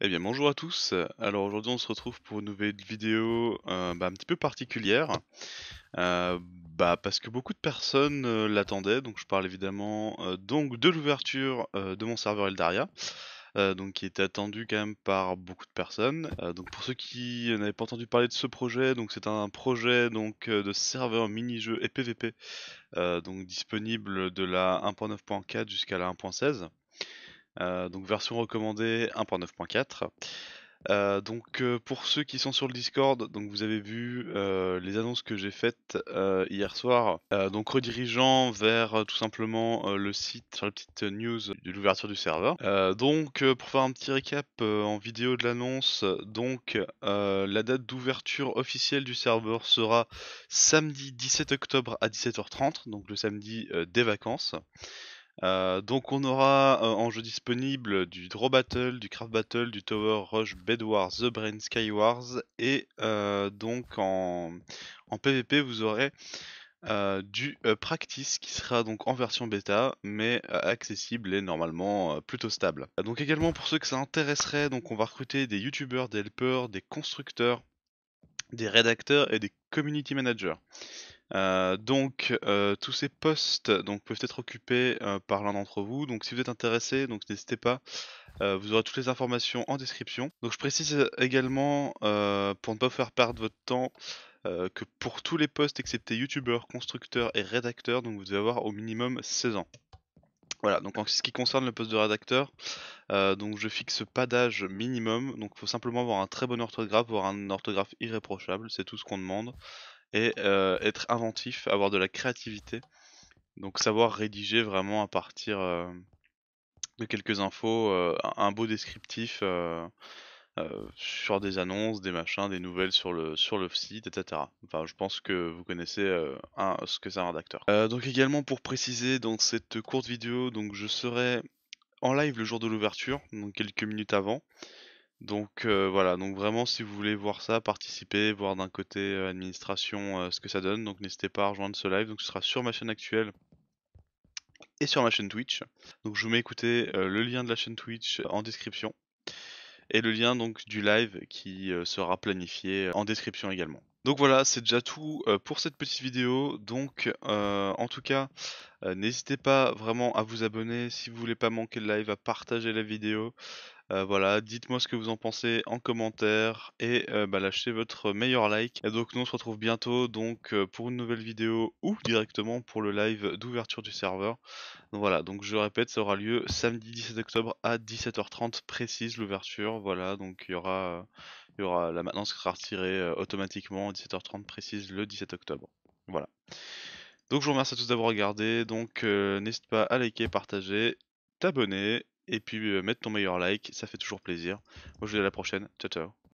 Eh bien bonjour à tous, alors aujourd'hui on se retrouve pour une nouvelle vidéo euh, bah, un petit peu particulière euh, bah, parce que beaucoup de personnes euh, l'attendaient donc je parle évidemment donc de l'ouverture de mon serveur Eldaria donc qui était attendu quand même par beaucoup de personnes donc pour ceux qui n'avaient pas entendu parler de ce projet donc c'est un projet donc de serveur mini-jeu et PVP donc disponible de la 1.9.4 jusqu'à la 1.16 euh, donc version recommandée 1.9.4. Euh, donc euh, pour ceux qui sont sur le Discord, donc vous avez vu les annonces que j'ai faites hier soir, donc redirigeant vers tout simplement le site, sur la petite news de l'ouverture du serveur. donc pour faire un petit récap en vidéo de l'annonce, donc la date d'ouverture officielle du serveur sera samedi 17 octobre à 17h30, donc le samedi des vacances. Euh, donc on aura euh, en jeu disponible du Draw Battle, du Craft Battle, du Tower Rush, Bed Wars, The Brain, Sky Wars et euh, donc en, PvP vous aurez du Practice qui sera donc en version bêta mais accessible et normalement plutôt stable. Donc également pour ceux que ça intéresserait, donc on va recruter des youtubeurs, des helpers, des constructeurs, des rédacteurs et des community managers. Euh, donc euh, tous ces postes donc, peuvent être occupés euh, par l'un d'entre vous. Donc si vous êtes intéressé, n'hésitez pas. vous aurez toutes les informations en description. Donc je précise également pour ne pas faire perdre votre temps que pour tous les postes excepté youtubeur, constructeur et rédacteur, donc vous devez avoir au minimum 16 ans. Voilà, donc en ce qui concerne le poste de rédacteur, donc je fixe pas d'âge minimum, donc il faut simplement avoir un très bon orthographe, voire un orthographe irréprochable, c'est tout ce qu'on demande et euh, être inventif, avoir de la créativité. Donc savoir rédiger vraiment à partir euh, de quelques infos, euh, un beau descriptif sur des annonces, des machins, des nouvelles sur le, sur le site, etc. Enfin, je pense que vous connaissez ce que c'est un rédacteur. donc également pour préciser dans cette courte vidéo, donc je serai en live le jour de l'ouverture, donc quelques minutes avant. Donc euh, voilà, donc vraiment si vous voulez voir ça, participer, voir d'un côté euh, administration euh, ce que ça donne, donc n'hésitez pas à rejoindre ce live, donc ce sera sur ma chaîne actuelle et sur ma chaîne Twitch. Donc je vous mets écouter le lien de la chaîne Twitch en description et le lien donc du live qui sera planifié en description également. Donc voilà, c'est déjà tout pour cette petite vidéo. Donc en tout cas, n'hésitez pas vraiment à vous abonner si vous voulez pas manquer le live, à partager la vidéo, euh, voilà, dites-moi ce que vous en pensez en commentaire et euh, bah, lâchez votre meilleur like. Et donc nous on se retrouve bientôt donc euh, pour une nouvelle vidéo ou directement pour le live d'ouverture du serveur. Donc, voilà, donc je répète, ça aura lieu samedi 17 octobre à 17h30 précise l'ouverture. Voilà, donc il y aura il y aura la maintenance qui sera retirée automatiquement à 17h30 précise le 17 octobre. Voilà. Donc je vous remercie à tous d'avoir regardé, donc n'hésitez n'hésite pas à liker, partager, t'abonner, et puis euh, mettre ton meilleur like, ça fait toujours plaisir. Moi je vous dis à la prochaine, ciao ciao.